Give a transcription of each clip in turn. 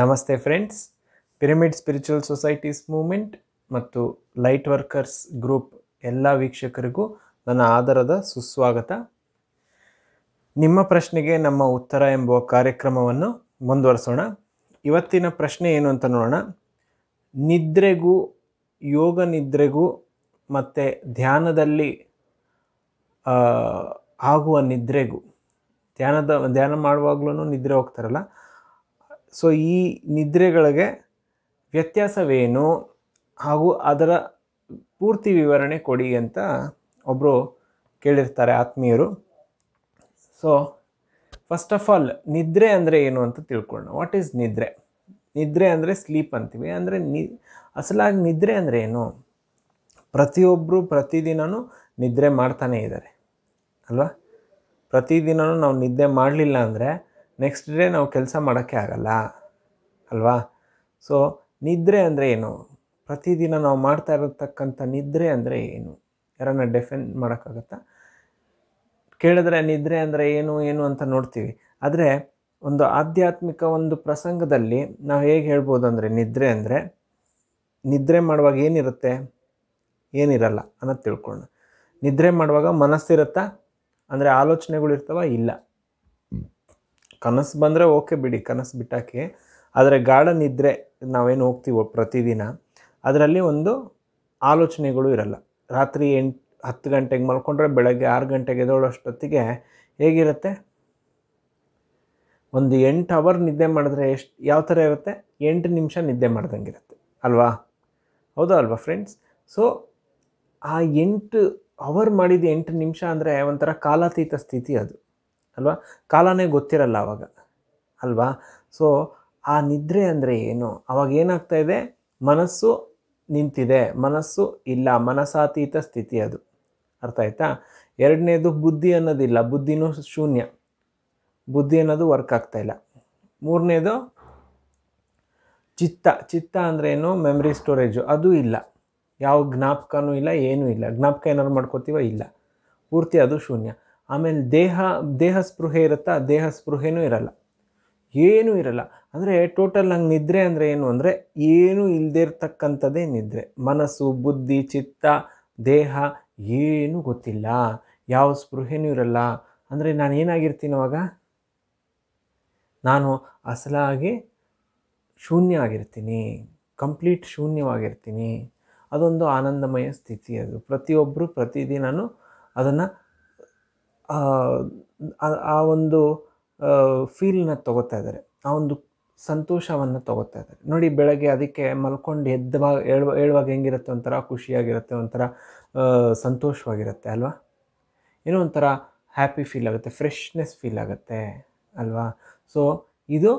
ನಮಸ್ತೆ friends pyramid spiritual societies movement ಮತ್ತು light workers group ಎಲ್ಲ ವೀಕ್ಷಕರಿಗೂ ನನ್ನ ಆಧಾರದ ಸುಸ್ವಾಗತ ನಿಮ್ಮ ಪ್ರಶ್ನೆಗೆ ನಮ್ಮ ಉತ್ತರ ಎಂಬ ಕಾರ್ಯಕ್ರಮವನ್ನು ಮುಂದುವರಿಸೋಣ ಇವತ್ತಿನ ಪ್ರಶ್ನೆ ಏನು ಅಂತ ನೋಡೋಣ ನಿದ್ರೆಗೂ ಯೋಗ ನಿದ್ರೆಗೂ ಮತ್ತು ಧ್ಯಾನದಲ್ಲಿ ಆಗುವ ನಿದ್ರೆಗೂ ಧ್ಯಾನದ ಧ್ಯಾನ ಮಾಡುವಾಗಲೂ ನಿದ್ರೆ ಹೋಗ್ತಾರಲ್ಲ ಸೊ ಈ ನಿದ್ರೆಗಳಿಗೆ ವ್ಯತ್ಯಾಸವೇನು ಹಾಗೂ ಅದರ ಪೂರ್ತಿ ವಿವರಣೆ ಕೊಡಿ ಅಂತ ಒಬ್ಬರು ಕೇಳಿರ್ತಾರೆ ಆತ್ಮೀಯರು ಸೊ ಫಸ್ಟ್ ಆಫ್ ಆಲ್ ನಿದ್ರೆ ಅಂದರೆ ಏನು ಅಂತ ತಿಳ್ಕೊಳ್ಳೋಣ ವಾಟ್ ಈಸ್ ನಿದ್ರೆ ನಿದ್ರೆ ಅಂದರೆ ಸ್ಲೀಪ್ ಅಂತೀವಿ ಅಂದರೆ ನಿ ಅಸಲಾಗಿ ನಿದ್ರೆ ಅಂದರೆ ಏನು ಪ್ರತಿಯೊಬ್ಬರು ಪ್ರತಿದಿನವೂ ನಿದ್ರೆ ಮಾಡ್ತಾನೇ ಇದ್ದಾರೆ ಅಲ್ವಾ ಪ್ರತಿದಿನ ನಾವು ನಿದ್ದೆ ಮಾಡಲಿಲ್ಲ ಅಂದರೆ ನೆಕ್ಸ್ಟ್ ಡೇ ನಾವು ಕೆಲಸ ಮಾಡೋಕ್ಕೆ ಆಗಲ್ಲ ಅಲ್ವಾ ಸೊ ನಿದ್ರೆ ಅಂದರೆ ಏನು ಪ್ರತಿದಿನ ನಾವು ಮಾಡ್ತಾ ಇರತಕ್ಕಂಥ ನಿದ್ರೆ ಅಂದರೆ ಏನು ಯಾರನ್ನ ಡೆಫೆಂಡ್ ಮಾಡೋಕ್ಕಾಗತ್ತಾ ಕೇಳಿದ್ರೆ ನಿದ್ರೆ ಅಂದರೆ ಏನು ಏನು ಅಂತ ನೋಡ್ತೀವಿ ಆದರೆ ಒಂದು ಆಧ್ಯಾತ್ಮಿಕ ಒಂದು ಪ್ರಸಂಗದಲ್ಲಿ ನಾವು ಹೇಗೆ ಹೇಳ್ಬೋದು ಅಂದರೆ ನಿದ್ರೆ ಅಂದರೆ ನಿದ್ರೆ ಮಾಡುವಾಗ ಏನಿರುತ್ತೆ ಏನಿರಲ್ಲ ಅನ್ನೋದು ತಿಳ್ಕೊಳ್ಳೋಣ ನಿದ್ರೆ ಮಾಡುವಾಗ ಮನಸ್ಸಿರುತ್ತಾ ಅಂದರೆ ಆಲೋಚನೆಗಳಿರ್ತವ ಇಲ್ಲ ಕನಸು ಬಂದರೆ ಓಕೆ ಬಿಡಿ ಕನಸು ಬಿಟ್ಟಾಕಿ ಆದರೆ ಗಾರ್ಡನ್ ಇದ್ದರೆ ನಾವೇನು ಹೋಗ್ತೀವೋ ಪ್ರತಿದಿನ ಅದರಲ್ಲಿ ಒಂದು ಆಲೋಚನೆಗಳು ಇರಲ್ಲ ರಾತ್ರಿ ಎಂಟು ಹತ್ತು ಗಂಟೆಗೆ ಮಲ್ಕೊಂಡ್ರೆ ಬೆಳಗ್ಗೆ ಆರು ಗಂಟೆಗೆ ಎದ್ದೋಳಷ್ಟೊತ್ತಿಗೆ ಹೇಗಿರುತ್ತೆ ಒಂದು ಎಂಟು ಅವರ್ ನಿದ್ದೆ ಮಾಡಿದ್ರೆ ಎಷ್ಟು ಯಾವ ಥರ ಇರುತ್ತೆ ಎಂಟು ನಿಮಿಷ ನಿದ್ದೆ ಮಾಡ್ದಂಗೆ ಇರುತ್ತೆ ಅಲ್ವಾ ಹೌದಾ ಅಲ್ವಾ ಫ್ರೆಂಡ್ಸ್ ಸೊ ಆ ಎಂಟು ಅವರ್ ಮಾಡಿದ ಎಂಟು ನಿಮಿಷ ಅಂದರೆ ಒಂಥರ ಕಾಲಾತೀತ ಸ್ಥಿತಿ ಅದು ಅಲ್ವಾ ಕಾಲನೇ ಗೊತ್ತಿರಲ್ಲ ಆವಾಗ ಅಲ್ವಾ ಸೊ ಆ ನಿದ್ರೆ ಅಂದರೆ ಏನು ಅವಾಗ ಏನಾಗ್ತಾ ಇದೆ ಮನಸ್ಸು ನಿಂತಿದೆ ಮನಸ್ಸು ಇಲ್ಲ ಮನಸ್ಸಾತೀತ ಸ್ಥಿತಿ ಅದು ಅರ್ಥ ಆಯ್ತಾ ಎರಡನೇದು ಬುದ್ಧಿ ಅನ್ನೋದಿಲ್ಲ ಬುದ್ಧಿನೂ ಶೂನ್ಯ ಬುದ್ಧಿ ಅನ್ನೋದು ವರ್ಕ್ ಆಗ್ತಾ ಇಲ್ಲ ಮೂರನೇದು ಚಿತ್ತ ಚಿತ್ತ ಅಂದರೆ ಏನು ಮೆಮ್ರಿ ಸ್ಟೋರೇಜು ಅದು ಇಲ್ಲ ಯಾವ ಜ್ಞಾಪಕನೂ ಇಲ್ಲ ಏನೂ ಇಲ್ಲ ಜ್ಞಾಪಕ ಏನಾದ್ರು ಮಾಡ್ಕೋತೀವೋ ಇಲ್ಲ ಪೂರ್ತಿ ಅದು ಶೂನ್ಯ ಆಮೇಲೆ ದೇಹ ದೇಹ ಸ್ಪೃಹೆ ಇರುತ್ತಾ ದೇಹ ಸ್ಪೃಹೆನೂ ಇರಲ್ಲ ಏನೂ ಇರಲ್ಲ ಅಂದರೆ ಟೋಟಲ್ ಹಂಗೆ ನಿದ್ರೆ ಅಂದರೆ ಏನು ಅಂದರೆ ಏನೂ ಇಲ್ಲದೆ ಇರ್ತಕ್ಕಂಥದ್ದೇ ನಿದ್ರೆ ಮನಸ್ಸು ಬುದ್ಧಿ ಚಿತ್ತ ದೇಹ ಏನೂ ಗೊತ್ತಿಲ್ಲ ಯಾವ ಸ್ಪೃಹೆನೂ ಇರಲ್ಲ ಅಂದರೆ ನಾನು ಏನಾಗಿರ್ತೀನಿ ಅವಾಗ ನಾನು ಅಸಲಾಗಿ ಶೂನ್ಯ ಆಗಿರ್ತೀನಿ ಕಂಪ್ಲೀಟ್ ಶೂನ್ಯವಾಗಿರ್ತೀನಿ ಅದೊಂದು ಆನಂದಮಯ ಸ್ಥಿತಿ ಅದು ಪ್ರತಿಯೊಬ್ಬರು ಪ್ರತಿದಿನವೂ ಅದನ್ನು ಆ ಒಂದು ಫೀಲ್ನ ತಗೋತಾ ಇದ್ದಾರೆ ಆ ಒಂದು ಸಂತೋಷವನ್ನು ತಗೋತಾ ಇದ್ದಾರೆ ನೋಡಿ ಬೆಳಗ್ಗೆ ಅದಕ್ಕೆ ಮಲ್ಕೊಂಡು ಎದ್ದವಾಗ ಹೇಳುವ ಹೇಳುವಾಗ ಹೆಂಗಿರುತ್ತೆ ಒಂಥರ ಖುಷಿಯಾಗಿರುತ್ತೆ ಒಂಥರ ಸಂತೋಷವಾಗಿರುತ್ತೆ ಅಲ್ವಾ ಏನೋ ಒಂಥರ ಹ್ಯಾಪಿ ಫೀಲ್ ಆಗುತ್ತೆ ಫ್ರೆಶ್ನೆಸ್ ಫೀಲ್ ಆಗುತ್ತೆ ಅಲ್ವಾ ಸೊ ಇದು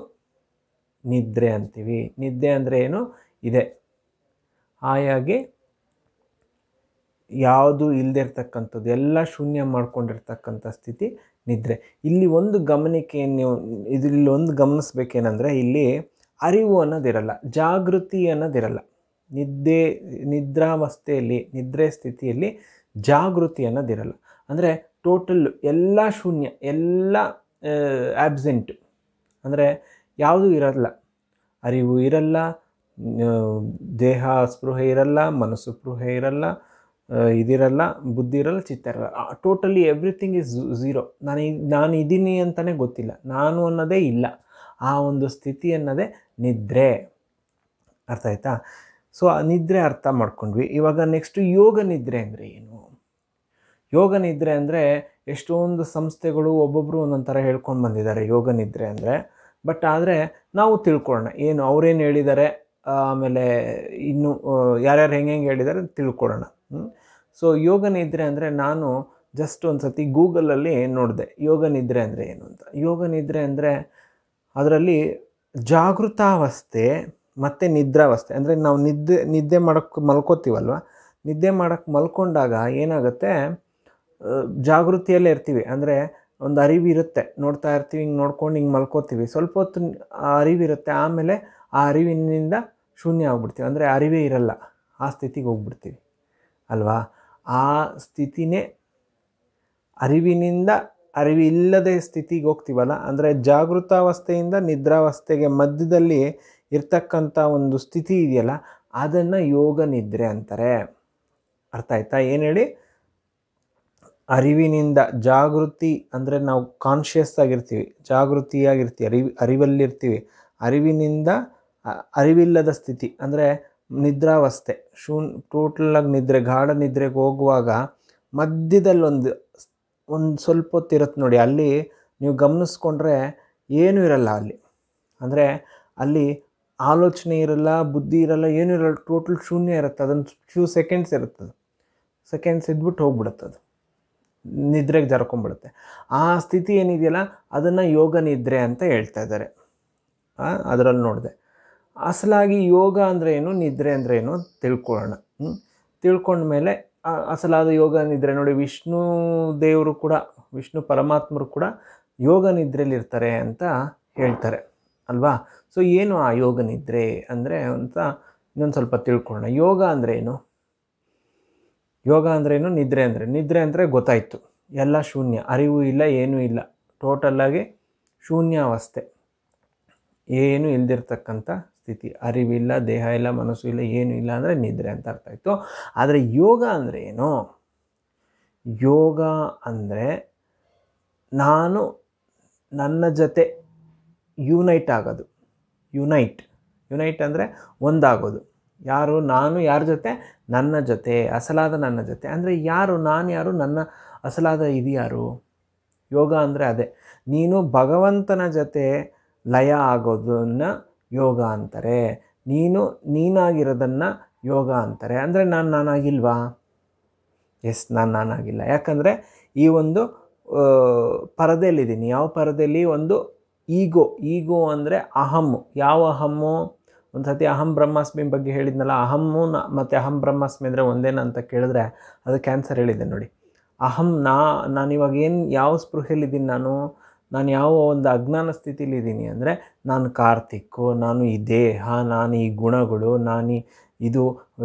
ನಿದ್ರೆ ಅಂತೀವಿ ನಿದ್ದೆ ಅಂದರೆ ಏನು ಇದೆ ಹಾಯಾಗಿ ಯಾವುದು ಇರ್ತಕ್ಕಂಥದ್ದು ಎಲ್ಲ ಶೂನ್ಯ ಮಾಡ್ಕೊಂಡಿರ್ತಕ್ಕಂಥ ಸ್ಥಿತಿ ನಿದ್ರೆ ಇಲ್ಲಿ ಒಂದು ಗಮನಿಕೆ ನೀವು ಇದರಲ್ಲಿ ಒಂದು ಗಮನಿಸ್ಬೇಕೇನೆಂದರೆ ಇಲ್ಲಿ ಅರಿವು ಅನ್ನೋದಿರಲ್ಲ ಜಾಗೃತಿ ಅನ್ನೋದಿರಲ್ಲ ನಿದ್ದೆ ನಿದ್ರಾವಸ್ಥೆಯಲ್ಲಿ ನಿದ್ರೆ ಸ್ಥಿತಿಯಲ್ಲಿ ಜಾಗೃತಿ ಅನ್ನೋದಿರಲ್ಲ ಅಂದರೆ ಟೋಟಲ್ ಎಲ್ಲ ಶೂನ್ಯ ಎಲ್ಲ ಆಬ್ಸೆಂಟ್ ಅಂದರೆ ಯಾವುದೂ ಇರಲ್ಲ ಅರಿವು ಇರಲ್ಲ ದೇಹ ಸ್ಪೃಹೆ ಇರಲ್ಲ ಮನಸ್ಸು ಸ್ಪೃಹೆ ಇರಲ್ಲ ಇದಿರಲ್ಲ ಬುದ್ಧಿ ಇರಲ್ಲ ಚಿತ್ತ ಇರಲ್ಲ ಟೋಟಲಿ ಎವ್ರಿಥಿಂಗ್ ಇಸ್ ಝೀರೋ ನಾನು ನಾನು ಇದ್ದೀನಿ ಅಂತಲೇ ಗೊತ್ತಿಲ್ಲ ನಾನು ಅನ್ನೋದೇ ಇಲ್ಲ ಆ ಒಂದು ಸ್ಥಿತಿ ಅನ್ನೋದೇ ನಿದ್ರೆ ಅರ್ಥ ಆಯ್ತಾ ಸೊ ಆ ನಿದ್ರೆ ಅರ್ಥ ಮಾಡ್ಕೊಂಡ್ವಿ ಇವಾಗ ನೆಕ್ಸ್ಟು ಯೋಗ ನಿದ್ರೆ ಅಂದರೆ ಏನು ಯೋಗ ನಿದ್ರೆ ಅಂದರೆ ಎಷ್ಟೊಂದು ಸಂಸ್ಥೆಗಳು ಒಬ್ಬೊಬ್ಬರು ಒಂದೊಂದು ಥರ ಹೇಳ್ಕೊಂಡು ಬಂದಿದ್ದಾರೆ ಯೋಗ ನಿದ್ರೆ ಅಂದರೆ ಬಟ್ ಆದರೆ ನಾವು ತಿಳ್ಕೊಳ್ಳೋಣ ಏನು ಅವ್ರೇನು ಹೇಳಿದ್ದಾರೆ ಆಮೇಲೆ ಇನ್ನು ಯಾರ್ಯಾರು ಹೆಂಗೆ ಹೆಂಗೆ ಹೇಳಿದ್ದಾರೆ ತಿಳ್ಕೊಡೋಣ ಸೊ ಯೋಗ ನಿದ್ರೆ ಅಂದರೆ ನಾನು ಜಸ್ಟ್ ಒಂದು ಸತಿ ಗೂಗಲಲ್ಲಿ ನೋಡಿದೆ ಯೋಗ ನಿದ್ರೆ ಅಂದರೆ ಏನು ಅಂತ ಯೋಗ ನಿದ್ರೆ ಅಂದರೆ ಅದರಲ್ಲಿ ಜಾಗೃತಾವಸ್ಥೆ ಮತ್ತು ನಿದ್ರಾವಸ್ಥೆ ಅಂದರೆ ನಾವು ನಿದ್ದೆ ನಿದ್ದೆ ಮಾಡೋಕ್ಕೆ ಮಲ್ಕೋತೀವಲ್ವ ನಿದ್ದೆ ಮಾಡೋಕ್ಕೆ ಮಲ್ಕೊಂಡಾಗ ಏನಾಗುತ್ತೆ ಜಾಗೃತಿಯಲ್ಲೇ ಇರ್ತೀವಿ ಅಂದರೆ ಒಂದು ಅರಿವಿರುತ್ತೆ ನೋಡ್ತಾ ಇರ್ತೀವಿ ಹಿಂಗೆ ನೋಡ್ಕೊಂಡು ಹಿಂಗೆ ಮಲ್ಕೋತೀವಿ ಸ್ವಲ್ಪ ಹೊತ್ತು ಅರಿವಿರುತ್ತೆ ಆಮೇಲೆ ಆ ಅರಿವಿನಿಂದ ಶೂನ್ಯ ಆಗ್ಬಿಡ್ತೀವಿ ಅಂದರೆ ಅರಿವೇ ಇರಲ್ಲ ಆ ಸ್ಥಿತಿಗೆ ಹೋಗ್ಬಿಡ್ತೀವಿ ಅಲ್ವಾ ಆ ಸ್ಥಿತಿನೇ ಅರಿವಿನಿಂದ ಅರಿವಿಲ್ಲದೆ ಸ್ಥಿತಿಗೆ ಹೋಗ್ತೀವಲ್ಲ ಅಂದರೆ ಜಾಗೃತಾವಸ್ಥೆಯಿಂದ ನಿದ್ರಾವಸ್ಥೆಗೆ ಮಧ್ಯದಲ್ಲಿ ಇರ್ತಕ್ಕಂಥ ಒಂದು ಸ್ಥಿತಿ ಇದೆಯಲ್ಲ ಅದನ್ನು ಯೋಗ ನಿದ್ರೆ ಅಂತಾರೆ ಅರ್ಥ ಆಯ್ತಾ ಏನು ಹೇಳಿ ಅರಿವಿನಿಂದ ಜಾಗೃತಿ ಅಂದರೆ ನಾವು ಕಾನ್ಷಿಯಸ್ ಆಗಿರ್ತೀವಿ ಜಾಗೃತಿಯಾಗಿರ್ತೀವಿ ಅರಿವಿ ಅರಿವಲ್ಲಿರ್ತೀವಿ ಅರಿವಿನಿಂದ ಅರಿವಿಲ್ಲದ ಸ್ಥಿತಿ ಅಂದರೆ ನಿದ್ರಾವಸ್ಥೆ ಶೂನ್ ಟೋಟಲಾಗಿ ನಿದ್ರೆ ಗಾಢ ನಿದ್ರೆಗೆ ಹೋಗುವಾಗ ಮಧ್ಯದಲ್ಲೊಂದು ಒಂದು ಸ್ವಲ್ಪ ಹೊತ್ತಿರುತ್ತೆ ನೋಡಿ ಅಲ್ಲಿ ನೀವು ಗಮನಿಸ್ಕೊಂಡ್ರೆ ಏನೂ ಇರಲ್ಲ ಅಲ್ಲಿ ಅಂದರೆ ಅಲ್ಲಿ ಆಲೋಚನೆ ಇರಲ್ಲ ಬುದ್ಧಿ ಇರಲ್ಲ ಏನೂ ಇರಲ್ಲ ಟೋಟಲ್ ಶೂನ್ಯ ಇರುತ್ತೆ ಅದೊಂದು ಫ್ಯೂ ಸೆಕೆಂಡ್ಸ್ ಇರುತ್ತದು ಸೆಕೆಂಡ್ಸ್ ಇದ್ಬಿಟ್ಟು ಹೋಗ್ಬಿಡುತ್ತದು ನಿದ್ರೆಗೆ ಜರ್ಕೊಂಬಿಡುತ್ತೆ ಆ ಸ್ಥಿತಿ ಏನಿದೆಯಲ್ಲ ಅದನ್ನು ಯೋಗ ನಿದ್ರೆ ಅಂತ ಹೇಳ್ತಾ ಇದ್ದಾರೆ ಅದರಲ್ಲಿ ನೋಡಿದೆ ಅಸಲಾಗಿ ಯೋಗ ಅಂದರೆ ಏನು ನಿದ್ರೆ ಅಂದರೆ ಏನು ತಿಳ್ಕೊಳ್ಳೋಣ ತಿಳ್ಕೊಂಡ್ಮೇಲೆ ಅಸಲಾದ ಯೋಗ ನಿದ್ರೆ ನೋಡಿ ವಿಷ್ಣು ದೇವರು ಕೂಡ ವಿಷ್ಣು ಪರಮಾತ್ಮರು ಕೂಡ ಯೋಗ ನಿದ್ರೆಯಲ್ಲಿರ್ತಾರೆ ಅಂತ ಹೇಳ್ತಾರೆ ಅಲ್ವಾ ಸೊ ಏನು ಆ ಯೋಗ ನಿದ್ರೆ ಅಂದರೆ ಅಂತ ಇನ್ನೊಂದು ಸ್ವಲ್ಪ ತಿಳ್ಕೊಳ್ಳೋಣ ಯೋಗ ಅಂದರೆ ಏನು ಯೋಗ ಅಂದ್ರೇನು ನಿದ್ರೆ ಅಂದರೆ ನಿದ್ರೆ ಅಂದರೆ ಗೊತ್ತಾಯಿತು ಎಲ್ಲ ಶೂನ್ಯ ಅರಿವು ಇಲ್ಲ ಏನೂ ಇಲ್ಲ ಟೋಟಲ್ಲಾಗಿ ಶೂನ್ಯಾವಸ್ಥೆ ಏನೂ ಇಲ್ದಿರ್ತಕ್ಕಂಥ ಸ್ಥಿತಿ ಅರಿವಿಲ್ಲ ದೇಹ ಇಲ್ಲ ಮನಸ್ಸು ಇಲ್ಲ ಏನೂ ಇಲ್ಲ ಅಂದರೆ ನಿದ್ರೆ ಅಂತ ಅರ್ಥ ಆಯಿತು ಆದರೆ ಯೋಗ ಅಂದರೆ ಏನು ಯೋಗ ಅಂದರೆ ನಾನು ನನ್ನ ಜೊತೆ ಯುನೈಟ್ ಆಗೋದು ಯುನೈಟ್ ಯುನೈಟ್ ಅಂದರೆ ಒಂದಾಗೋದು ಯಾರು ನಾನು ಯಾರ ಜೊತೆ ನನ್ನ ಜೊತೆ ಅಸಲಾದ ನನ್ನ ಜೊತೆ ಅಂದರೆ ಯಾರು ನಾನು ಯಾರು ನನ್ನ ಅಸಲಾದ ಇದು ಯಾರು ಯೋಗ ಅಂದರೆ ಅದೇ ನೀನು ಭಗವಂತನ ಜೊತೆ ಲಯ ಆಗೋದನ್ನು ಯೋಗ ಅಂತಾರೆ ನೀನು ನೀನಾಗಿರೋದನ್ನು ಯೋಗ ಅಂತಾರೆ ಅಂದರೆ ನಾನು ನಾನಾಗಿಲ್ವಾ ಎಸ್ ನಾನು ನಾನಾಗಿಲ್ಲ ಯಾಕಂದರೆ ಈ ಒಂದು ಪರದೆಯಲ್ಲಿದ್ದೀನಿ ಯಾವ ಪರದೆಯಲ್ಲಿ ಒಂದು ಈಗೋ ಈಗೋ ಅಂದರೆ ಅಹಮ್ಮು ಯಾವ ಅಹಮ್ಮು ಒಂದು ಸತಿ ಅಹಂ ಬ್ರಹ್ಮಾಸ್ಮಿ ಬಗ್ಗೆ ಹೇಳಿದ್ನಲ್ಲ ಅಹಮ್ಮು ನ ಮತ್ತು ಅಹಂ ಬ್ರಹ್ಮಾಸ್ಮಿ ಅಂದರೆ ಒಂದೇನ ಅಂತ ಕೇಳಿದ್ರೆ ಅದು ಕ್ಯಾನ್ಸರ್ ಹೇಳಿದ್ದೆ ನೋಡಿ ಅಹಂ ನಾ ನಾನಿವಾಗ ಏನು ಯಾವ ಸ್ಪೃಹೆಯಲ್ಲಿದ್ದೀನಿ ನಾನು ನಾನು ಯಾವ ಒಂದು ಅಜ್ಞಾನ ಸ್ಥಿತಿಲಿ ಇದ್ದೀನಿ ಅಂದರೆ ನಾನು ಕಾರ್ತಿಕ್ಕು ನಾನು ಈ ದೇಹ ನಾನು ಈ ಗುಣಗಳು ನಾನು ಇದು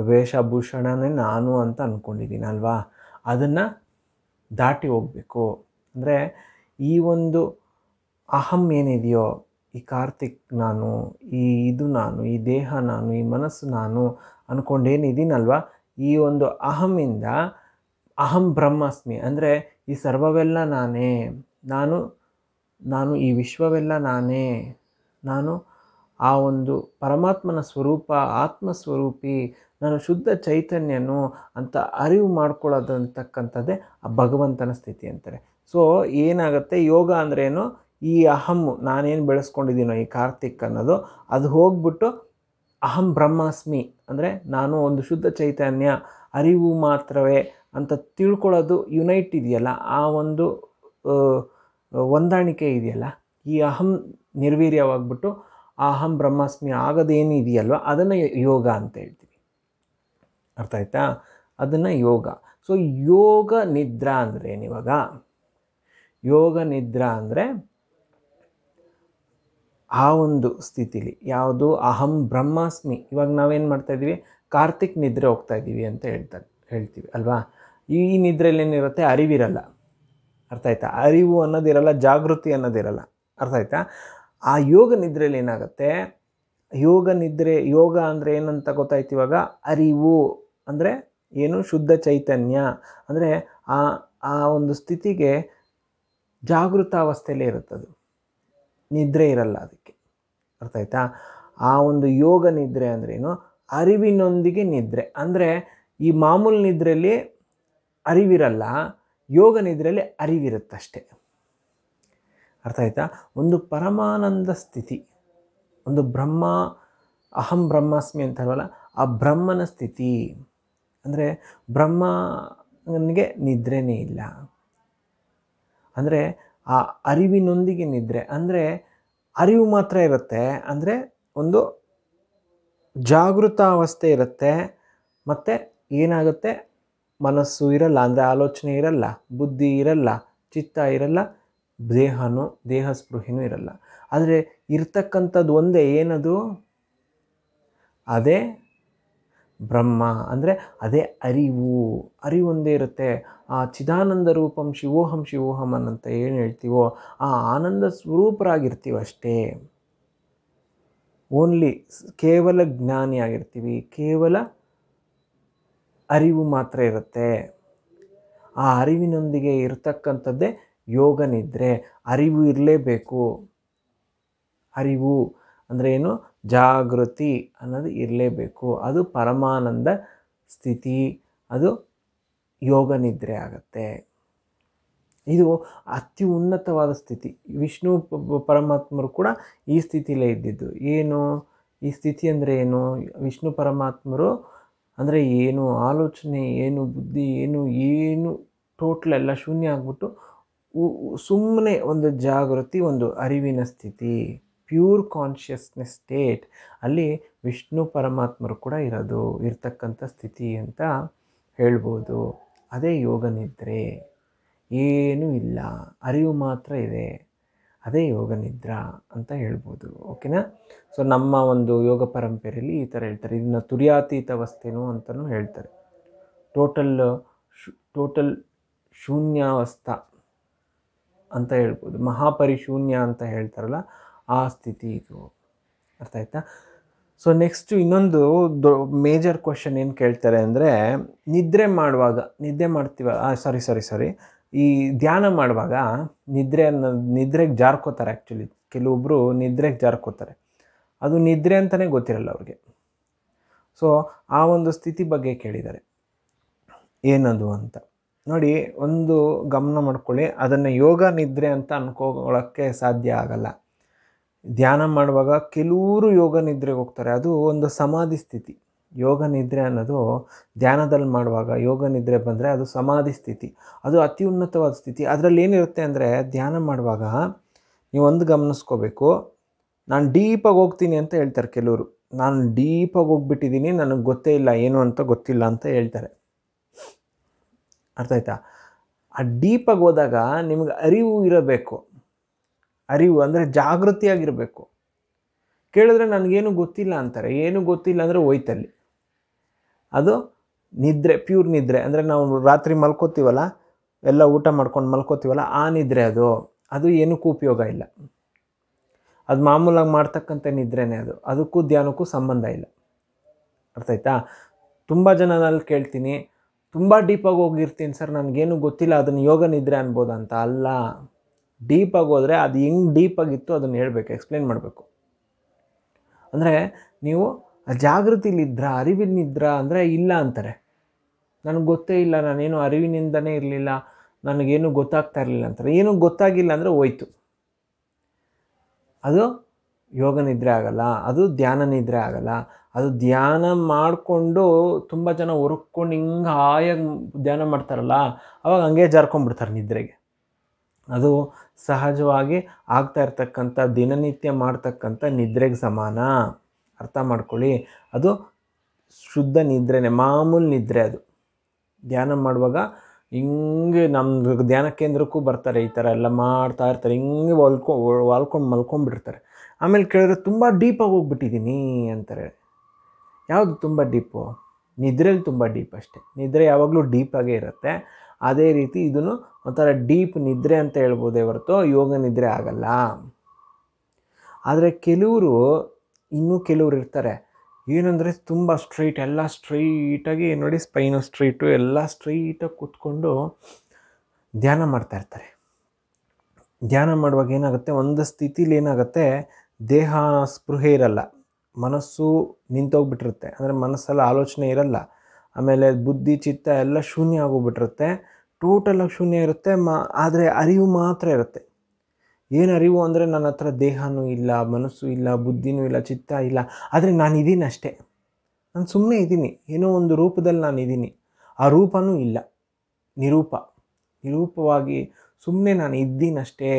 ವೇಷಭೂಷಣನೇ ನಾನು ಅಂತ ಅಂದ್ಕೊಂಡಿದ್ದೀನಿ ಅಲ್ವಾ ಅದನ್ನು ದಾಟಿ ಹೋಗಬೇಕು ಅಂದರೆ ಈ ಒಂದು ಅಹಂ ಏನಿದೆಯೋ ಈ ಕಾರ್ತಿಕ್ ನಾನು ಈ ಇದು ನಾನು ಈ ದೇಹ ನಾನು ಈ ಮನಸ್ಸು ನಾನು ಅಂದ್ಕೊಂಡೇನಿದ್ದೀನಲ್ವ ಈ ಒಂದು ಅಹಮಿಂದ ಅಹಂ ಬ್ರಹ್ಮಾಸ್ಮಿ ಅಂದರೆ ಈ ಸರ್ವವೆಲ್ಲ ನಾನೇ ನಾನು ನಾನು ಈ ವಿಶ್ವವೆಲ್ಲ ನಾನೇ ನಾನು ಆ ಒಂದು ಪರಮಾತ್ಮನ ಸ್ವರೂಪ ಆತ್ಮಸ್ವರೂಪಿ ನಾನು ಶುದ್ಧ ಚೈತನ್ಯನು ಅಂತ ಅರಿವು ಮಾಡ್ಕೊಳ್ಳೋದಂತಕ್ಕಂಥದ್ದೇ ಆ ಭಗವಂತನ ಸ್ಥಿತಿ ಅಂತಾರೆ ಸೊ ಏನಾಗುತ್ತೆ ಯೋಗ ಅಂದ್ರೇನು ಈ ಅಹಂ ನಾನೇನು ಬೆಳೆಸ್ಕೊಂಡಿದ್ದೀನೋ ಈ ಕಾರ್ತಿಕ್ ಅನ್ನೋದು ಅದು ಹೋಗ್ಬಿಟ್ಟು ಅಹಂ ಬ್ರಹ್ಮಾಸ್ಮಿ ಅಂದರೆ ನಾನು ಒಂದು ಶುದ್ಧ ಚೈತನ್ಯ ಅರಿವು ಮಾತ್ರವೇ ಅಂತ ತಿಳ್ಕೊಳ್ಳೋದು ಯುನೈಟ್ ಇದೆಯಲ್ಲ ಆ ಒಂದು ಹೊಂದಾಣಿಕೆ ಇದೆಯಲ್ಲ ಈ ಅಹಂ ನಿರ್ವೀರ್ಯವಾಗ್ಬಿಟ್ಟು ಆ ಅಹಂ ಬ್ರಹ್ಮಾಸ್ಮಿ ಆಗೋದೇನು ಇದೆಯಲ್ವ ಅದನ್ನು ಯೋಗ ಅಂತ ಹೇಳ್ತೀವಿ ಅರ್ಥ ಆಯ್ತಾ ಅದನ್ನು ಯೋಗ ಸೊ ಯೋಗ ನಿದ್ರಾ ಅಂದರೆ ಇವಾಗ ಯೋಗ ನಿದ್ರಾ ಅಂದರೆ ಆ ಒಂದು ಸ್ಥಿತಿಲಿ ಯಾವುದು ಅಹಂ ಬ್ರಹ್ಮಾಸ್ಮಿ ಇವಾಗ ನಾವೇನು ಮಾಡ್ತಾಯಿದ್ದೀವಿ ಕಾರ್ತಿಕ್ ನಿದ್ರೆ ಹೋಗ್ತಾ ಇದ್ದೀವಿ ಅಂತ ಹೇಳ್ತಾರೆ ಹೇಳ್ತೀವಿ ಅಲ್ವಾ ಈ ನಿದ್ರೆಯಲ್ಲಿ ಏನಿರುತ್ತೆ ಅರಿವಿರಲ್ಲ ಅರ್ಥ ಆಯ್ತಾ ಅರಿವು ಅನ್ನೋದಿರಲ್ಲ ಜಾಗೃತಿ ಅನ್ನೋದಿರಲ್ಲ ಅರ್ಥ ಆಯ್ತಾ ಆ ಯೋಗ ನಿದ್ರೆಯಲ್ಲಿ ಏನಾಗುತ್ತೆ ಯೋಗ ನಿದ್ರೆ ಯೋಗ ಅಂದರೆ ಏನಂತ ಗೊತ್ತಾಯ್ತು ಇವಾಗ ಅರಿವು ಅಂದರೆ ಏನು ಶುದ್ಧ ಚೈತನ್ಯ ಅಂದರೆ ಆ ಆ ಒಂದು ಸ್ಥಿತಿಗೆ ಜಾಗೃತಾವಸ್ಥೆಯಲ್ಲೇ ಇರುತ್ತದು ನಿದ್ರೆ ಇರಲ್ಲ ಅದಕ್ಕೆ ಅರ್ಥ ಆಯ್ತಾ ಆ ಒಂದು ಯೋಗ ನಿದ್ರೆ ಏನು ಅರಿವಿನೊಂದಿಗೆ ನಿದ್ರೆ ಅಂದರೆ ಈ ಮಾಮೂಲು ನಿದ್ರೆಯಲ್ಲಿ ಅರಿವಿರಲ್ಲ ಯೋಗ ನಿದ್ರೆಯಲ್ಲಿ ಅರಿವಿರುತ್ತಷ್ಟೆ ಅರ್ಥ ಆಯ್ತಾ ಒಂದು ಪರಮಾನಂದ ಸ್ಥಿತಿ ಒಂದು ಬ್ರಹ್ಮ ಅಹಂ ಬ್ರಹ್ಮಾಸ್ಮಿ ಅಂತ ಹೇಳಲ್ಲ ಆ ಬ್ರಹ್ಮನ ಸ್ಥಿತಿ ಅಂದರೆ ಬ್ರಹ್ಮ ನನಗೆ ನಿದ್ರೆನೇ ಇಲ್ಲ ಅಂದರೆ ಆ ಅರಿವಿನೊಂದಿಗೆ ನಿದ್ರೆ ಅಂದರೆ ಅರಿವು ಮಾತ್ರ ಇರುತ್ತೆ ಅಂದರೆ ಒಂದು ಜಾಗೃತಾವಸ್ಥೆ ಇರುತ್ತೆ ಮತ್ತು ಏನಾಗುತ್ತೆ ಮನಸ್ಸು ಇರಲ್ಲ ಅಂದರೆ ಆಲೋಚನೆ ಇರಲ್ಲ ಬುದ್ಧಿ ಇರಲ್ಲ ಚಿತ್ತ ಇರಲ್ಲ ದೇಹನೂ ದೇಹ ಸ್ಪೃಹಿನೂ ಇರಲ್ಲ ಆದರೆ ಇರ್ತಕ್ಕಂಥದ್ದು ಒಂದೇ ಏನದು ಅದೇ ಬ್ರಹ್ಮ ಅಂದರೆ ಅದೇ ಅರಿವು ಅರಿವೊಂದೇ ಇರುತ್ತೆ ಆ ಚಿದಾನಂದ ರೂಪಂ ಶಿವೋಹಂ ಶಿವೋಹಂ ಅನ್ನಂತ ಏನು ಹೇಳ್ತೀವೋ ಆ ಆನಂದ ಸ್ವರೂಪರಾಗಿರ್ತೀವಷ್ಟೇ ಓನ್ಲಿ ಕೇವಲ ಜ್ಞಾನಿಯಾಗಿರ್ತೀವಿ ಕೇವಲ ಅರಿವು ಮಾತ್ರ ಇರುತ್ತೆ ಆ ಅರಿವಿನೊಂದಿಗೆ ಇರತಕ್ಕಂಥದ್ದೇ ಯೋಗ ನಿದ್ರೆ ಅರಿವು ಇರಲೇಬೇಕು ಅರಿವು ಅಂದರೆ ಏನು ಜಾಗೃತಿ ಅನ್ನೋದು ಇರಲೇಬೇಕು ಅದು ಪರಮಾನಂದ ಸ್ಥಿತಿ ಅದು ಯೋಗ ನಿದ್ರೆ ಆಗತ್ತೆ ಇದು ಅತಿ ಉನ್ನತವಾದ ಸ್ಥಿತಿ ವಿಷ್ಣು ಪರಮಾತ್ಮರು ಕೂಡ ಈ ಸ್ಥಿತಿಯಲ್ಲೇ ಇದ್ದಿದ್ದು ಏನು ಈ ಸ್ಥಿತಿ ಅಂದರೆ ಏನು ವಿಷ್ಣು ಪರಮಾತ್ಮರು ಅಂದರೆ ಏನು ಆಲೋಚನೆ ಏನು ಬುದ್ಧಿ ಏನು ಏನು ಟೋಟ್ಲ್ ಎಲ್ಲ ಶೂನ್ಯ ಆಗಿಬಿಟ್ಟು ಸುಮ್ಮನೆ ಒಂದು ಜಾಗೃತಿ ಒಂದು ಅರಿವಿನ ಸ್ಥಿತಿ ಪ್ಯೂರ್ ಕಾನ್ಷಿಯಸ್ನೆಸ್ ಸ್ಟೇಟ್ ಅಲ್ಲಿ ವಿಷ್ಣು ಪರಮಾತ್ಮರು ಕೂಡ ಇರೋದು ಇರ್ತಕ್ಕಂಥ ಸ್ಥಿತಿ ಅಂತ ಹೇಳ್ಬೋದು ಅದೇ ಯೋಗ ನಿದ್ರೆ ಏನೂ ಇಲ್ಲ ಅರಿವು ಮಾತ್ರ ಇದೆ ಅದೇ ಯೋಗ ನಿದ್ರಾ ಅಂತ ಹೇಳ್ಬೋದು ಓಕೆನಾ ಸೊ ನಮ್ಮ ಒಂದು ಯೋಗ ಪರಂಪರೆಯಲ್ಲಿ ಈ ಥರ ಹೇಳ್ತಾರೆ ಇದನ್ನು ತುರ್ಯಾತೀತ ಅವಸ್ಥೆನೋ ಅಂತಲೂ ಹೇಳ್ತಾರೆ ಟೋಟಲ್ ಶು ಟೋಟಲ್ ಶೂನ್ಯಾವಸ್ಥ ಅಂತ ಹೇಳ್ಬೋದು ಮಹಾಪರಿಶೂನ್ಯ ಅಂತ ಹೇಳ್ತಾರಲ್ಲ ಆ ಸ್ಥಿತಿ ಇದು ಅರ್ಥ ಆಯ್ತಾ ಸೊ ನೆಕ್ಸ್ಟು ಇನ್ನೊಂದು ದೊ ಮೇಜರ್ ಕ್ವಶನ್ ಏನು ಕೇಳ್ತಾರೆ ಅಂದರೆ ನಿದ್ರೆ ಮಾಡುವಾಗ ನಿದ್ದೆ ಮಾಡ್ತೀವ ಸಾರಿ ಸಾರಿ ಸಾರಿ ಈ ಧ್ಯಾನ ಮಾಡುವಾಗ ನಿದ್ರೆ ಅನ್ನೋದು ನಿದ್ರೆಗೆ ಜಾರ್ಕೋತಾರೆ ಆ್ಯಕ್ಚುಲಿ ಕೆಲವೊಬ್ಬರು ನಿದ್ರೆಗೆ ಜಾರ್ಕೋತಾರೆ ಅದು ನಿದ್ರೆ ಅಂತಲೇ ಗೊತ್ತಿರಲ್ಲ ಅವ್ರಿಗೆ ಸೊ ಆ ಒಂದು ಸ್ಥಿತಿ ಬಗ್ಗೆ ಕೇಳಿದ್ದಾರೆ ಏನದು ಅಂತ ನೋಡಿ ಒಂದು ಗಮನ ಮಾಡ್ಕೊಳ್ಳಿ ಅದನ್ನು ಯೋಗ ನಿದ್ರೆ ಅಂತ ಅನ್ಕೊಳ್ಳೋಕ್ಕೆ ಸಾಧ್ಯ ಆಗಲ್ಲ ಧ್ಯಾನ ಮಾಡುವಾಗ ಕೆಲವರು ಯೋಗ ನಿದ್ರೆಗೆ ಹೋಗ್ತಾರೆ ಅದು ಒಂದು ಸಮಾಧಿ ಸ್ಥಿತಿ ಯೋಗ ನಿದ್ರೆ ಅನ್ನೋದು ಧ್ಯಾನದಲ್ಲಿ ಮಾಡುವಾಗ ಯೋಗ ನಿದ್ರೆ ಬಂದರೆ ಅದು ಸಮಾಧಿ ಸ್ಥಿತಿ ಅದು ಅತಿ ಉನ್ನತವಾದ ಸ್ಥಿತಿ ಅದರಲ್ಲಿ ಏನಿರುತ್ತೆ ಅಂದರೆ ಧ್ಯಾನ ಮಾಡುವಾಗ ನೀವೊಂದು ಗಮನಿಸ್ಕೋಬೇಕು ನಾನು ಡೀಪಾಗಿ ಹೋಗ್ತೀನಿ ಅಂತ ಹೇಳ್ತಾರೆ ಕೆಲವರು ನಾನು ಡೀಪಾಗಿ ಹೋಗ್ಬಿಟ್ಟಿದ್ದೀನಿ ನನಗೆ ಗೊತ್ತೇ ಇಲ್ಲ ಏನು ಅಂತ ಗೊತ್ತಿಲ್ಲ ಅಂತ ಹೇಳ್ತಾರೆ ಅರ್ಥ ಆಯ್ತಾ ಆ ಡೀಪಾಗಿ ಹೋದಾಗ ನಿಮಗೆ ಅರಿವು ಇರಬೇಕು ಅರಿವು ಅಂದರೆ ಜಾಗೃತಿಯಾಗಿರಬೇಕು ಕೇಳಿದ್ರೆ ನನಗೇನು ಗೊತ್ತಿಲ್ಲ ಅಂತಾರೆ ಏನು ಗೊತ್ತಿಲ್ಲ ಅಂದರೆ ಹೋಯ್ತಲ್ಲಿ ಅದು ನಿದ್ರೆ ಪ್ಯೂರ್ ನಿದ್ರೆ ಅಂದರೆ ನಾವು ರಾತ್ರಿ ಮಲ್ಕೋತೀವಲ್ಲ ಎಲ್ಲ ಊಟ ಮಾಡ್ಕೊಂಡು ಮಲ್ಕೋತೀವಲ್ಲ ಆ ನಿದ್ರೆ ಅದು ಅದು ಏನಕ್ಕೂ ಉಪಯೋಗ ಇಲ್ಲ ಅದು ಮಾಮೂಲಾಗಿ ಮಾಡ್ತಕ್ಕಂಥ ನಿದ್ರೆನೇ ಅದು ಅದಕ್ಕೂ ಧ್ಯಾನಕ್ಕೂ ಸಂಬಂಧ ಇಲ್ಲ ಅರ್ಥ ಆಯ್ತಾ ತುಂಬ ಜನ ನಾನು ಕೇಳ್ತೀನಿ ತುಂಬ ಡೀಪಾಗಿ ಹೋಗಿರ್ತೀನಿ ಸರ್ ನನಗೇನು ಗೊತ್ತಿಲ್ಲ ಅದನ್ನು ಯೋಗ ನಿದ್ರೆ ಅನ್ಬೋದು ಅಂತ ಅಲ್ಲ ಡೀಪಾಗಿ ಹೋದರೆ ಅದು ಹೆಂಗೆ ಡೀಪಾಗಿತ್ತು ಅದನ್ನು ಹೇಳಬೇಕು ಎಕ್ಸ್ಪ್ಲೇನ್ ಮಾಡಬೇಕು ಅಂದರೆ ನೀವು ಜಾಗೃತಿಲಿದ್ರ ಅರಿವಿನಿದ್ರಾ ಅಂದರೆ ಇಲ್ಲ ಅಂತಾರೆ ನನಗೆ ಗೊತ್ತೇ ಇಲ್ಲ ನಾನೇನು ಅರಿವಿನಿಂದನೇ ಇರಲಿಲ್ಲ ನನಗೇನು ಗೊತ್ತಾಗ್ತಾ ಇರಲಿಲ್ಲ ಅಂತಾರೆ ಏನೂ ಗೊತ್ತಾಗಿಲ್ಲ ಅಂದರೆ ಹೋಯ್ತು ಅದು ಯೋಗ ನಿದ್ರೆ ಆಗಲ್ಲ ಅದು ಧ್ಯಾನ ನಿದ್ರೆ ಆಗಲ್ಲ ಅದು ಧ್ಯಾನ ಮಾಡಿಕೊಂಡು ತುಂಬ ಜನ ಹುರ್ಕೊಂಡು ಹಿಂಗೆ ಹಾಯಾಗಿ ಧ್ಯಾನ ಮಾಡ್ತಾರಲ್ಲ ಅವಾಗ ಹಂಗೆ ಜಾರ್ಕೊಂಡ್ಬಿಡ್ತಾರೆ ನಿದ್ರೆಗೆ ಅದು ಸಹಜವಾಗಿ ಆಗ್ತಾ ಇರ್ತಕ್ಕಂಥ ದಿನನಿತ್ಯ ಮಾಡ್ತಕ್ಕಂಥ ನಿದ್ರೆಗೆ ಸಮಾನ ಅರ್ಥ ಮಾಡ್ಕೊಳ್ಳಿ ಅದು ಶುದ್ಧ ನಿದ್ರೆನೇ ಮಾಮೂಲು ನಿದ್ರೆ ಅದು ಧ್ಯಾನ ಮಾಡುವಾಗ ಹಿಂಗೆ ನಮ್ಮ ಧ್ಯಾನ ಕೇಂದ್ರಕ್ಕೂ ಬರ್ತಾರೆ ಈ ಥರ ಎಲ್ಲ ಮಾಡ್ತಾ ಇರ್ತಾರೆ ಹಿಂಗೆ ಹೊಲ್ಕೊ ಹೊಲ್ಕೊಂಡು ಮಲ್ಕೊಂಡ್ಬಿಡ್ತಾರೆ ಆಮೇಲೆ ಕೇಳಿದ್ರೆ ತುಂಬ ಡೀಪಾಗಿ ಹೋಗ್ಬಿಟ್ಟಿದ್ದೀನಿ ಅಂತಾರೆ ಯಾವುದು ತುಂಬ ಡೀಪು ನಿದ್ರೆಯಲ್ಲಿ ತುಂಬ ಡೀಪ್ ಅಷ್ಟೇ ನಿದ್ರೆ ಯಾವಾಗಲೂ ಡೀಪಾಗೇ ಇರುತ್ತೆ ಅದೇ ರೀತಿ ಇದನ್ನು ಒಂಥರ ಡೀಪ್ ನಿದ್ರೆ ಅಂತ ಹೇಳ್ಬೋದೇ ಹೊರತು ಯೋಗ ನಿದ್ರೆ ಆಗಲ್ಲ ಆದರೆ ಕೆಲವರು ಇನ್ನೂ ಕೆಲವರು ಇರ್ತಾರೆ ಏನಂದರೆ ತುಂಬ ಸ್ಟ್ರೈಟ್ ಎಲ್ಲ ಸ್ಟ್ರೈಟಾಗಿ ನೋಡಿ ಸ್ಪೈನು ಸ್ಟ್ರೈಟು ಎಲ್ಲ ಸ್ಟ್ರೈಟಾಗಿ ಕೂತ್ಕೊಂಡು ಧ್ಯಾನ ಮಾಡ್ತಾಯಿರ್ತಾರೆ ಧ್ಯಾನ ಮಾಡುವಾಗ ಏನಾಗುತ್ತೆ ಒಂದು ಸ್ಥಿತಿಲಿ ಏನಾಗುತ್ತೆ ದೇಹ ಸ್ಪೃಹೆ ಇರಲ್ಲ ಮನಸ್ಸು ನಿಂತೋಗ್ಬಿಟ್ಟಿರುತ್ತೆ ಅಂದರೆ ಮನಸ್ಸಲ್ಲಿ ಆಲೋಚನೆ ಇರಲ್ಲ ಆಮೇಲೆ ಬುದ್ಧಿ ಚಿತ್ತ ಎಲ್ಲ ಶೂನ್ಯ ಆಗೋಗ್ಬಿಟ್ಟಿರುತ್ತೆ ಟೋಟಲಾಗಿ ಶೂನ್ಯ ಇರುತ್ತೆ ಮಾ ಆದರೆ ಅರಿವು ಮಾತ್ರ ಇರುತ್ತೆ ಏನು ಅರಿವು ಅಂದರೆ ನನ್ನ ಹತ್ರ ದೇಹನೂ ಇಲ್ಲ ಮನಸ್ಸು ಇಲ್ಲ ಬುದ್ಧಿನೂ ಇಲ್ಲ ಚಿತ್ತ ಇಲ್ಲ ಆದರೆ ಇದ್ದೀನಿ ಅಷ್ಟೇ ನಾನು ಸುಮ್ಮನೆ ಇದ್ದೀನಿ ಏನೋ ಒಂದು ರೂಪದಲ್ಲಿ ನಾನು ಇದ್ದೀನಿ ಆ ರೂಪನೂ ಇಲ್ಲ ನಿರೂಪ ನಿರೂಪವಾಗಿ ಸುಮ್ಮನೆ ನಾನು ಇದ್ದೀನಷ್ಟೇ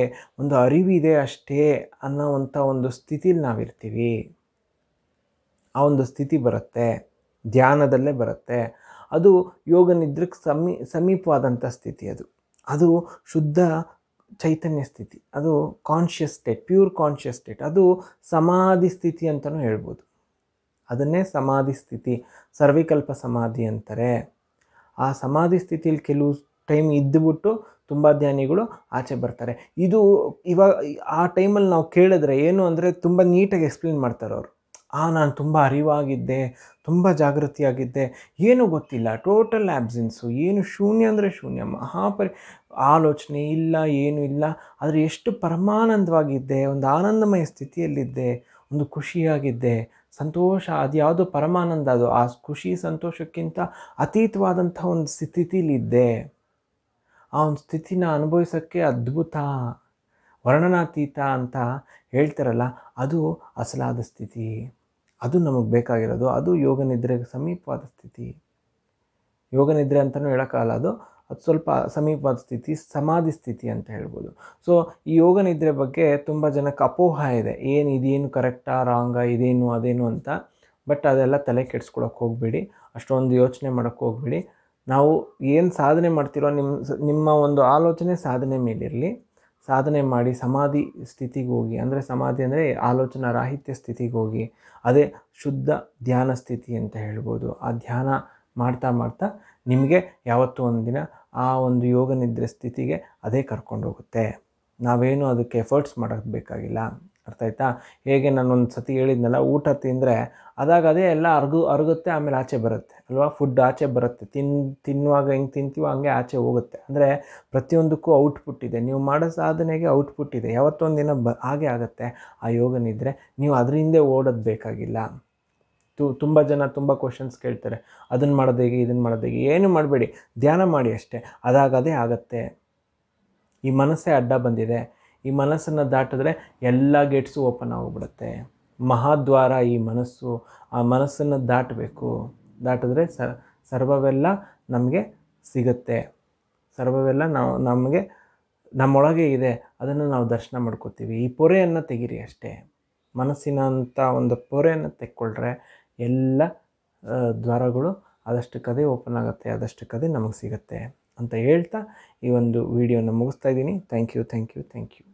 ಒಂದು ಅರಿವಿದೆ ಅಷ್ಟೇ ಅನ್ನೋವಂಥ ಒಂದು ಸ್ಥಿತಿಲಿ ನಾವಿರ್ತೀವಿ ಆ ಒಂದು ಸ್ಥಿತಿ ಬರುತ್ತೆ ಧ್ಯಾನದಲ್ಲೇ ಬರುತ್ತೆ ಅದು ಯೋಗ ನಿದ್ರಕ್ಕೆ ಸಮೀ ಸಮೀಪವಾದಂಥ ಸ್ಥಿತಿ ಅದು ಅದು ಶುದ್ಧ ಚೈತನ್ಯ ಸ್ಥಿತಿ ಅದು conscious state pure conscious state ಅದು ಸಮಾಧಿ ಸ್ಥಿತಿ ಅಂತಲೂ ಹೇಳ್ಬೋದು ಅದನ್ನೇ ಸಮಾಧಿ ಸ್ಥಿತಿ ಸರ್ವಿಕಲ್ಪ ಸಮಾಧಿ ಅಂತಾರೆ ಆ ಸಮಾಧಿ ಸ್ಥಿತಿಯಲ್ಲಿ ಕೆಲವು ಟೈಮ್ ಇದ್ದುಬಿಟ್ಟು ತುಂಬ ಧ್ಯಾನಿಗಳು ಆಚೆ ಬರ್ತಾರೆ ಇದು ಇವಾಗ ಆ ಟೈಮಲ್ಲಿ ನಾವು ಕೇಳಿದ್ರೆ ಏನು ಅಂದರೆ ತುಂಬ ನೀಟಾಗಿ ಎಕ್ಸ್ಪ್ಲೇನ್ ಮಾಡ್ತಾರೆ ಅವರು ಆ ನಾನು ತುಂಬ ಅರಿವಾಗಿದ್ದೆ ತುಂಬ ಜಾಗೃತಿಯಾಗಿದ್ದೆ ಏನೂ ಗೊತ್ತಿಲ್ಲ ಟೋಟಲ್ ಆ್ಯಬ್ಸೆನ್ಸು ಏನು ಶೂನ್ಯ ಅಂದರೆ ಶೂನ್ಯ ಮಹಾಪರಿ ಆಲೋಚನೆ ಇಲ್ಲ ಏನೂ ಇಲ್ಲ ಆದರೆ ಎಷ್ಟು ಪರಮಾನಂದವಾಗಿದ್ದೆ ಒಂದು ಆನಂದಮಯ ಸ್ಥಿತಿಯಲ್ಲಿದ್ದೆ ಒಂದು ಖುಷಿಯಾಗಿದ್ದೆ ಸಂತೋಷ ಅದು ಯಾವುದೋ ಪರಮಾನಂದ ಅದು ಆ ಖುಷಿ ಸಂತೋಷಕ್ಕಿಂತ ಅತೀತವಾದಂಥ ಒಂದು ಸ್ಥಿತಿಲಿದ್ದೆ ಆ ಒಂದು ಸ್ಥಿತಿನ ಅನುಭವಿಸೋಕ್ಕೆ ಅದ್ಭುತ ವರ್ಣನಾತೀತ ಅಂತ ಹೇಳ್ತಾರಲ್ಲ ಅದು ಅಸಲಾದ ಸ್ಥಿತಿ ಅದು ನಮಗೆ ಬೇಕಾಗಿರೋದು ಅದು ಯೋಗ ನಿದ್ರೆಗೆ ಸಮೀಪವಾದ ಸ್ಥಿತಿ ಯೋಗ ನಿದ್ರೆ ಅಂತಲೂ ಹೇಳೋಕ್ಕಾಗಲ್ಲ ಅದು ಅದು ಸ್ವಲ್ಪ ಸಮೀಪವಾದ ಸ್ಥಿತಿ ಸಮಾಧಿ ಸ್ಥಿತಿ ಅಂತ ಹೇಳ್ಬೋದು ಸೊ ಈ ಯೋಗ ನಿದ್ರೆ ಬಗ್ಗೆ ತುಂಬ ಜನಕ್ಕೆ ಅಪೋಹ ಇದೆ ಏನು ಇದೇನು ಕರೆಕ್ಟಾ ರಾಂಗಾ ಇದೇನು ಅದೇನು ಅಂತ ಬಟ್ ಅದೆಲ್ಲ ತಲೆ ಕೆಡಿಸ್ಕೊಳಕ್ಕೆ ಹೋಗಬೇಡಿ ಅಷ್ಟೊಂದು ಯೋಚನೆ ಮಾಡೋಕ್ಕೆ ಹೋಗಬೇಡಿ ನಾವು ಏನು ಸಾಧನೆ ಮಾಡ್ತಿರೋ ನಿಮ್ಮ ನಿಮ್ಮ ಒಂದು ಆಲೋಚನೆ ಸಾಧನೆ ಮೇಲಿರಲಿ ಸಾಧನೆ ಮಾಡಿ ಸಮಾಧಿ ಸ್ಥಿತಿಗೆ ಹೋಗಿ ಅಂದರೆ ಸಮಾಧಿ ಅಂದರೆ ಆಲೋಚನಾ ರಾಹಿತ್ಯ ಸ್ಥಿತಿಗೆ ಹೋಗಿ ಅದೇ ಶುದ್ಧ ಧ್ಯಾನ ಸ್ಥಿತಿ ಅಂತ ಹೇಳ್ಬೋದು ಆ ಧ್ಯಾನ ಮಾಡ್ತಾ ಮಾಡ್ತಾ ನಿಮಗೆ ಯಾವತ್ತೂ ಒಂದು ದಿನ ಆ ಒಂದು ಯೋಗ ನಿದ್ರೆ ಸ್ಥಿತಿಗೆ ಅದೇ ಕರ್ಕೊಂಡು ಹೋಗುತ್ತೆ ನಾವೇನು ಅದಕ್ಕೆ ಎಫರ್ಟ್ಸ್ ಮಾಡೋಕ್ಕೆ ಬೇಕಾಗಿಲ್ಲ ಅರ್ಥ ಆಯ್ತಾ ಹೇಗೆ ನಾನು ಒಂದು ಸತಿ ಹೇಳಿದ್ನಲ್ಲ ಊಟ ತಿಂದರೆ ಅದಾಗ ಅದೇ ಎಲ್ಲ ಅರ್ಗು ಅರಗುತ್ತೆ ಆಮೇಲೆ ಆಚೆ ಬರುತ್ತೆ ಅಲ್ವಾ ಫುಡ್ ಆಚೆ ಬರುತ್ತೆ ತಿನ್ ತಿನ್ನುವಾಗ ಹೆಂಗೆ ತಿಂತೀವೋ ಹಂಗೆ ಆಚೆ ಹೋಗುತ್ತೆ ಅಂದರೆ ಪ್ರತಿಯೊಂದಕ್ಕೂ ಔಟ್ಪುಟ್ ಇದೆ ನೀವು ಮಾಡೋ ಸಾಧನೆಗೆ ಔಟ್ಪುಟ್ ಇದೆ ಯಾವತ್ತೊಂದು ದಿನ ಬ ಹಾಗೆ ಆಗುತ್ತೆ ಆ ಯೋಗನಿದ್ರೆ ನೀವು ಅದರಿಂದ ಓಡೋದು ಬೇಕಾಗಿಲ್ಲ ತು ತುಂಬ ಜನ ತುಂಬ ಕ್ವಶನ್ಸ್ ಕೇಳ್ತಾರೆ ಅದನ್ನು ಮಾಡೋದು ಹೇಗೆ ಇದನ್ನು ಮಾಡೋದು ಏನು ಮಾಡಬೇಡಿ ಧ್ಯಾನ ಮಾಡಿ ಅಷ್ಟೇ ಅದಾಗದೇ ಆಗುತ್ತೆ ಈ ಮನಸ್ಸೇ ಅಡ್ಡ ಬಂದಿದೆ ಈ ಮನಸ್ಸನ್ನು ದಾಟಿದ್ರೆ ಎಲ್ಲ ಗೇಟ್ಸು ಓಪನ್ ಆಗಿಬಿಡುತ್ತೆ ಮಹಾದ್ವಾರ ಈ ಮನಸ್ಸು ಆ ಮನಸ್ಸನ್ನು ದಾಟಬೇಕು ದಾಟಿದ್ರೆ ಸರ್ವವೆಲ್ಲ ನಮಗೆ ಸಿಗುತ್ತೆ ಸರ್ವವೆಲ್ಲ ನಾವು ನಮಗೆ ನಮ್ಮೊಳಗೆ ಇದೆ ಅದನ್ನು ನಾವು ದರ್ಶನ ಮಾಡ್ಕೋತೀವಿ ಈ ಪೊರೆಯನ್ನು ತೆಗೀರಿ ಅಷ್ಟೇ ಮನಸ್ಸಿನಂಥ ಒಂದು ಪೊರೆಯನ್ನು ತೆಕ್ಕೊಳ್ರೆ ಎಲ್ಲ ದ್ವಾರಗಳು ಆದಷ್ಟು ಕದೇ ಓಪನ್ ಆಗುತ್ತೆ ಆದಷ್ಟು ಕದೇ ನಮಗೆ ಸಿಗುತ್ತೆ ಅಂತ ಹೇಳ್ತಾ ಈ ಒಂದು ವಿಡಿಯೋನ ಮುಗಿಸ್ತಾ ಇದ್ದೀನಿ thank you thank you thank you